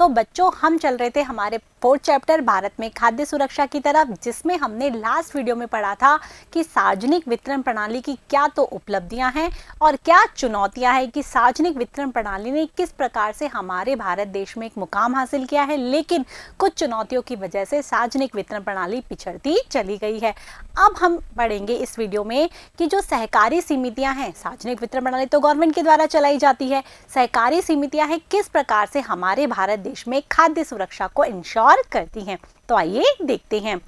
तो बच्चों हम चल रहे थे हमारे फोर्थ चैप्टर भारत में खाद्य सुरक्षा की तरफ जिसमें हमने लास्ट वीडियो में पढ़ा था कि सार्वजनिक वितरण प्रणाली की क्या तो उपलब्धियां हैं और क्या चुनौतियां हैं कि सार्वजनिक वितरण प्रणाली ने किस प्रकार से हमारे भारत देश में एक मुकाम हासिल किया है लेकिन कुछ चुनौतियों की वजह से सार्वजनिक वितरण प्रणाली पिछड़ती चली गई है अब हम पढ़ेंगे इस वीडियो में कि जो सहकारी समितियाँ हैं सार्वजनिक वितरण प्रणाली तो गवर्नमेंट के द्वारा चलाई जाती है सहकारी समितियाँ हैं किस प्रकार से हमारे भारत देश में खाद्य सुरक्षा को इंश्योर और करती हैं तो आइए देखते हैं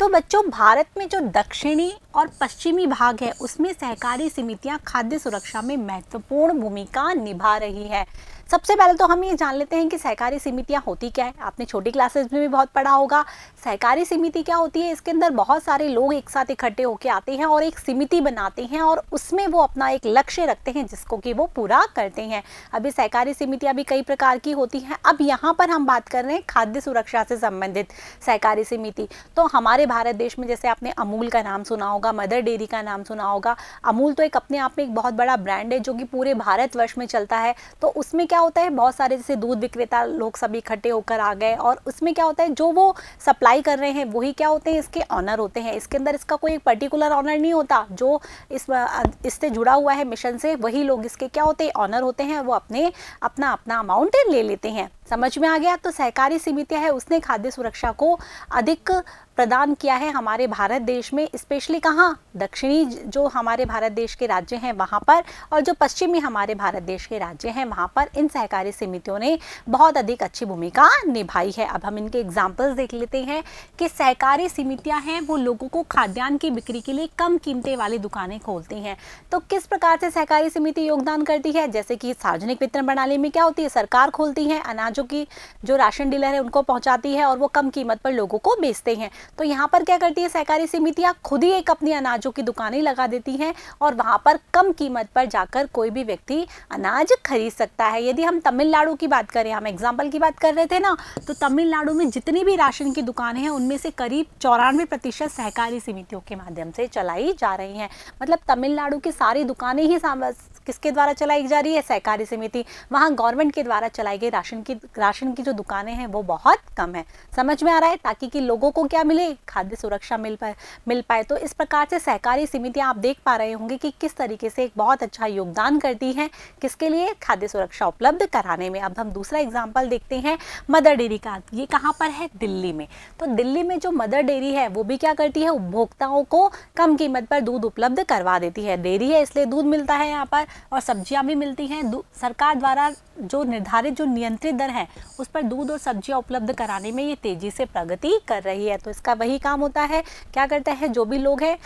तो बच्चों भारत में जो दक्षिणी और पश्चिमी भाग है उसमें सहकारी समितियां खाद्य सुरक्षा में महत्वपूर्ण भूमिका निभा रही है सबसे पहले तो हम ये जान लेते हैं कि सहकारी समितियाँ होती क्या है आपने छोटी क्लासेस में भी बहुत पढ़ा होगा सहकारी समिति क्या होती है इसके अंदर बहुत सारे लोग एक साथ इकट्ठे होकर आते हैं और एक समिति बनाते हैं और उसमें वो अपना एक लक्ष्य रखते हैं जिसको कि वो पूरा करते हैं अभी सहकारी समितियाँ भी कई प्रकार की होती हैं अब यहाँ पर हम बात कर रहे हैं खाद्य सुरक्षा से संबंधित सहकारी समिति तो हमारे भारत देश में जैसे आपने अमूल का नाम सुना होगा मदर डेयरी का नाम सुना होगा अमूल तो एक अपने आप में एक बहुत बड़ा ब्रांड है जो कि पूरे भारतवर्ष में चलता है तो उसमें क्या होता है बहुत सारे जैसे दूध विक्रेता लोग सभी इकट्ठे होकर आ गए और उसमें क्या होता है जो वो सप्लाई कर रहे हैं वही क्या होते हैं इसके ऑनर होते हैं इसके अंदर इसका कोई पर्टिकुलर ऑनर नहीं होता जो इस इससे जुड़ा हुआ है मिशन से वही लोग इसके क्या होते हैं ऑनर होते हैं वो अपने अपना अपना अमाउंट ले लेते हैं समझ में आ गया तो सहकारी समितियाँ है उसने खाद्य सुरक्षा को अधिक प्रदान किया है हमारे भारत देश में स्पेशली कहाँ दक्षिणी जो हमारे भारत देश के राज्य हैं वहाँ पर और जो पश्चिमी हमारे भारत देश के राज्य हैं वहाँ पर इन सहकारी समितियों ने बहुत अधिक अच्छी भूमिका निभाई है अब हम इनके एग्जाम्पल्स देख लेते हैं कि सहकारी समितियाँ हैं वो लोगों को खाद्यान्न की बिक्री के लिए कम कीमतें वाली दुकानें खोलती हैं तो किस प्रकार से सहकारी समिति योगदान करती है जैसे कि सार्वजनिक वितरण प्रणाली में क्या होती है सरकार खोलती है अनाजों बच्चों की जो राशन डीलर है उनको पहुंचाती है और वो कम कीमत पर लोगों को बेचते हैं तो यहाँ पर क्या करती है सहकारी समितियाँ खुद ही एक अपनी अनाजों की दुकानें लगा देती हैं और वहाँ पर कम कीमत पर जाकर कोई भी व्यक्ति अनाज खरीद सकता है यदि हम तमिलनाडु की बात करें हम एग्जाम्पल की बात कर रहे थे ना तो तमिलनाडु में जितनी भी राशन की दुकानें हैं उनमें से करीब चौरानवे सहकारी समितियों के माध्यम से चलाई जा रही हैं मतलब तमिलनाडु की सारी दुकानें ही किसके द्वारा चलाई जा रही है सहकारी समिति वहाँ गवर्नमेंट के द्वारा चलाई गई राशन की राशन की जो दुकानें हैं वो बहुत कम है समझ में आ रहा है ताकि कि लोगों को क्या मिले खाद्य सुरक्षा मिल पाए मिल पाए तो इस प्रकार से सहकारी समितियाँ आप देख पा रहे होंगे कि किस तरीके से एक बहुत अच्छा योगदान करती हैं किसके लिए खाद्य सुरक्षा उपलब्ध कराने में अब हम दूसरा एग्जाम्पल देखते हैं मदर डेयरी का ये कहाँ पर है दिल्ली में तो दिल्ली में जो मदर डेयरी है वो भी क्या करती है उपभोक्ताओं को कम कीमत पर दूध उपलब्ध करवा देती है डेयरी है इसलिए दूध मिलता है यहाँ पर और सब्जियां भी मिलती हैं सरकार द्वारा जो निर्धारित जो नियंत्रित दर है उस पर दूध और सब्जियां उपलब्ध कराने में ये तेज़ी से प्रगति कर रही है तो इसका वही काम होता है क्या करता है जो भी लोग हैं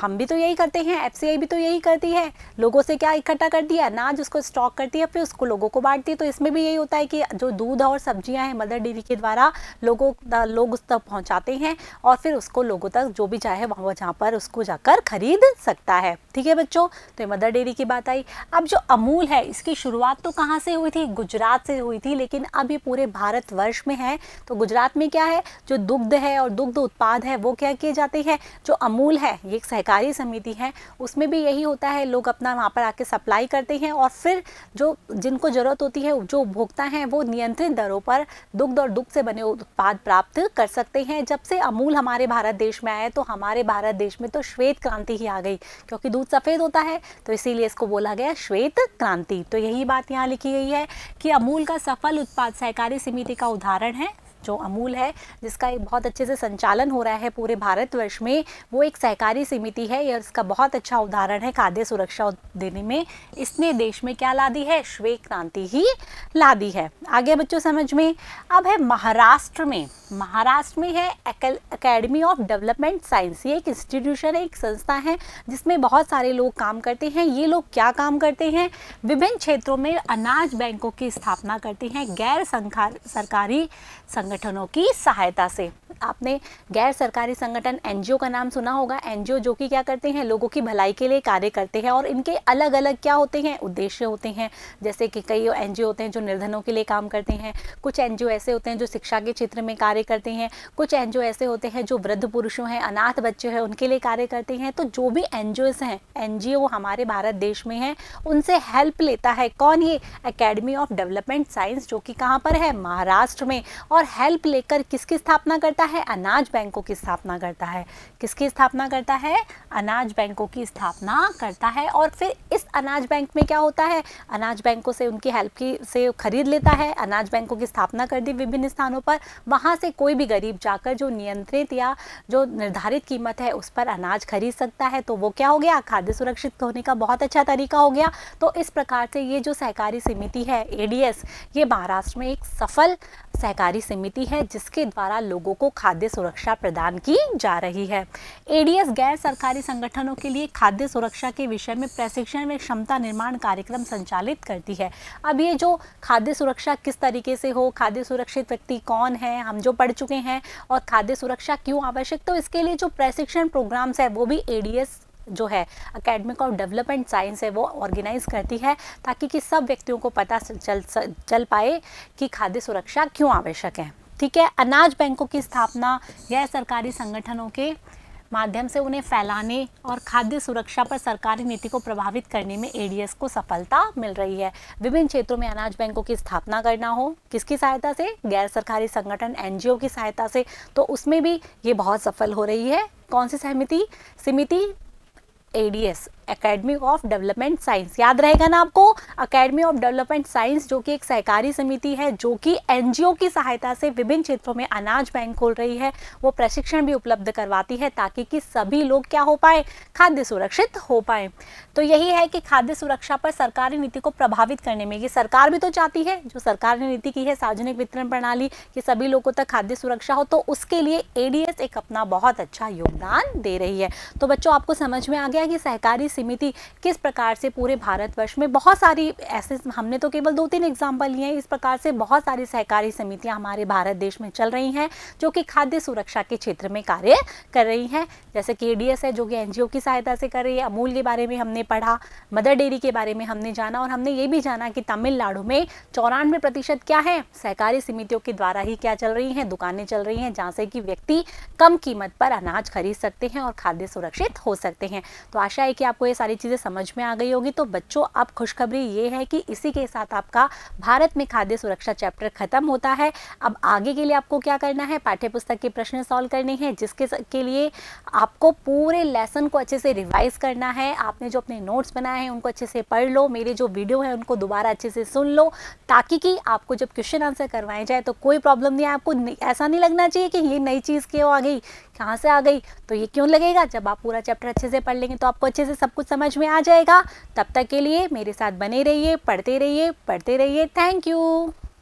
हम भी तो यही करते हैं एफ भी तो यही करती है लोगों से क्या इकट्ठा करती है अनाज उसको स्टॉक करती है फिर उसको लोगों को बांटती है तो इसमें भी यही होता है कि जो दूध और सब्जियां हैं मदर डेयरी के द्वारा लोगों लोग उस तक पहुंचाते हैं और फिर उसको लोगों तक जो भी चाहे वहाँ जहाँ पर उसको जाकर खरीद सकता है ठीक है बच्चों तो ये मदर डेयरी की बात आई अब जो अमूल है इसकी शुरुआत तो कहाँ से हुई थी गुजरात से हुई थी लेकिन अब ये पूरे भारत में है तो गुजरात में क्या है जो दुग्ध है और दुग्ध उत्पाद है वो क्या किए जाते हैं जो अमूल है ये एक सहकारी समिति है उसमें भी यही होता है लोग अपना वहाँ पर आके सप्लाई करते हैं और फिर जो जिनको ज़रूरत होती है जो उपभोक्ता हैं वो नियंत्रित दरों पर दुग्ध और दुग्ध से बने उत्पाद प्राप्त कर सकते हैं जब से अमूल हमारे भारत देश में आया तो हमारे भारत देश में तो श्वेत क्रांति ही आ गई क्योंकि दूध सफ़ेद होता है तो इसीलिए इसको बोला गया श्वेत क्रांति तो यही बात यहाँ लिखी गई है कि अमूल का सफल उत्पाद सहकारी समिति का उदाहरण है जो अमूल है जिसका एक बहुत अच्छे से संचालन हो रहा है पूरे भारतवर्ष में वो एक सहकारी समिति है और इसका बहुत अच्छा उदाहरण है खाद्य सुरक्षा देने में इसने देश में क्या ला दी है श्वेत क्रांति ही ला दी है आगे बच्चों समझ में अब है महाराष्ट्र में महाराष्ट्र में है अकेडमी ऑफ डेवलपमेंट साइंस ये एक इंस्टीट्यूशन है एक संस्था है जिसमें बहुत सारे लोग काम करते हैं ये लोग क्या काम करते हैं विभिन्न क्षेत्रों में अनाज बैंकों की स्थापना करते हैं गैर सरकारी संगठन संगठनों की सहायता से आपने गैर सरकारी संगठन एनजीओ का नाम सुना होगा एनजीओ जो कि क्या करते हैं लोगों की भलाई के लिए कार्य करते हैं और इनके अलग अलग क्या होते हैं उद्देश्य होते हैं जैसे कि कई एन होते हैं जो निर्धनों के लिए काम करते हैं कुछ एन ऐसे होते हैं जो शिक्षा के क्षेत्र में कार्य करते हैं कुछ एन ऐसे होते हैं जो वृद्ध पुरुषों हैं अनाथ बच्चे हैं उनके लिए कार्य करते हैं तो जो भी एन हैं एन हमारे भारत देश में हैं उनसे हेल्प लेता है कौन ये अकेडमी ऑफ डेवलपमेंट साइंस जो कि कहाँ पर है महाराष्ट्र में और हेल्प लेकर किसकी स्थापना करता करता है अनाज बैंकों की स्थापना करता है किसकी स्थापना करता है अनाज बैंकों की स्थापना करता है और फिर इस अनाज बैंक में क्या होता है अनाज बैंकों से उनकी हेल्प की से खरीद लेता है अनाज बैंकों की स्थापना कर दी विभिन्न स्थानों पर वहाँ से कोई भी गरीब जाकर जो नियंत्रित या जो निर्धारित कीमत है उस पर अनाज खरीद सकता है तो वो क्या हो गया खाद्य सुरक्षित होने का बहुत अच्छा तरीका हो गया तो इस प्रकार से ये जो सहकारी समिति है एडीएस ये महाराष्ट्र में एक सफल सहकारी समिति है जिसके द्वारा लोगों को खाद्य सुरक्षा प्रदान की जा रही है एडीएस गैर सरकारी संगठनों के लिए खाद्य सुरक्षा के विषय में प्रशिक्षण में क्षमता निर्माण कार्यक्रम संचालित करती है अब ये जो खाद्य सुरक्षा किस तरीके से हो खाद्य सुरक्षित व्यक्ति कौन है हम जो पढ़ चुके हैं और खाद्य सुरक्षा क्यों आवश्यक तो इसके लिए जो प्रशिक्षण प्रोग्राम्स है वो भी ए जो है अकेडमिक ऑफ़ डेवलपमेंट साइंस है वो ऑर्गेनाइज करती है ताकि कि सब व्यक्तियों को पता चल चल पाए कि खाद्य सुरक्षा क्यों आवश्यक है ठीक है अनाज बैंकों की स्थापना गैर सरकारी संगठनों के माध्यम से उन्हें फैलाने और खाद्य सुरक्षा पर सरकारी नीति को प्रभावित करने में एडीएस को सफलता मिल रही है विभिन्न क्षेत्रों में अनाज बैंकों की स्थापना करना हो किसकी सहायता से गैर सरकारी संगठन एनजीओ की सहायता से तो उसमें भी ये बहुत सफल हो रही है कौन सी सहमति समिति ADS academy of development science याद रहेगा ना आपको अकेडमी ऑफ डेवलपमेंट साइंस जो कि एक सहकारी समिति है जो कि एनजीओ की सहायता से विभिन्न क्षेत्रों में अनाज बैंक खोल रही है वो प्रशिक्षण भी उपलब्ध करवाती है ताकि कि सभी लोग क्या हो पाए खाद्य सुरक्षित हो पाए तो यही है कि खाद्य सुरक्षा पर सरकारी नीति को प्रभावित करने में ये सरकार भी तो चाहती है जो सरकार ने नीति की है सार्वजनिक वितरण प्रणाली कि सभी लोगों तक खाद्य सुरक्षा हो तो उसके लिए एडीएस एक अपना बहुत अच्छा योगदान दे रही है तो बच्चों आपको समझ में आ गया कि सहकारी समिति किस प्रकार से पूरे भारतवर्ष में बहुत सारी ऐसे हमने तो केवल दो तीन एग्जाम्पल लिए हैं इस प्रकार से बहुत सारी सहकारी समितियाँ हमारे भारत देश में चल रही हैं जो कि खाद्य सुरक्षा के क्षेत्र में कार्य कर रही हैं जैसे के है जो कि एन की सहायता से कर रही है अमूल के बारे में हमने पढ़ा मदर डेयरी के बारे में हमने जाना और हमने ये भी जाना कि तमिलनाडु में चौरानवे प्रतिशत क्या है सहकारी समितियों के द्वारा ही क्या चल रही हैं दुकानें चल रही हैं जहाँ से कि व्यक्ति कम कीमत पर अनाज खरीद सकते हैं और खाद्य सुरक्षित हो सकते हैं तो आशा है कि आपको आपको ये सारी चीज़ें समझ में आ गई होगी तो बच्चों अब खुशखबरी ये है कि इसी के साथ आपका भारत में खाद्य सुरक्षा चैप्टर खत्म होता है अब आगे के लिए आपको क्या करना है पाठ्य पुस्तक के प्रश्न सॉल्व करने हैं जिसके के लिए आपको पूरे लेसन को अच्छे से रिवाइज करना है आपने जो अपने नोट्स बनाए हैं उनको अच्छे से पढ़ लो मेरे जो वीडियो है उनको दोबारा अच्छे से सुन लो ताकि कि आपको जब क्वेश्चन आंसर करवाए जाए तो कोई प्रॉब्लम नहीं आपको ऐसा नहीं लगना चाहिए कि ये नई चीज़ क्यों आ गई कहाँ से आ गई तो ये क्यों लगेगा जब आप पूरा चैप्टर अच्छे से पढ़ लेंगे तो आपको अच्छे से सब कुछ समझ में आ जाएगा तब तक के लिए मेरे साथ बने रहिए पढ़ते रहिए पढ़ते रहिए थैंक यू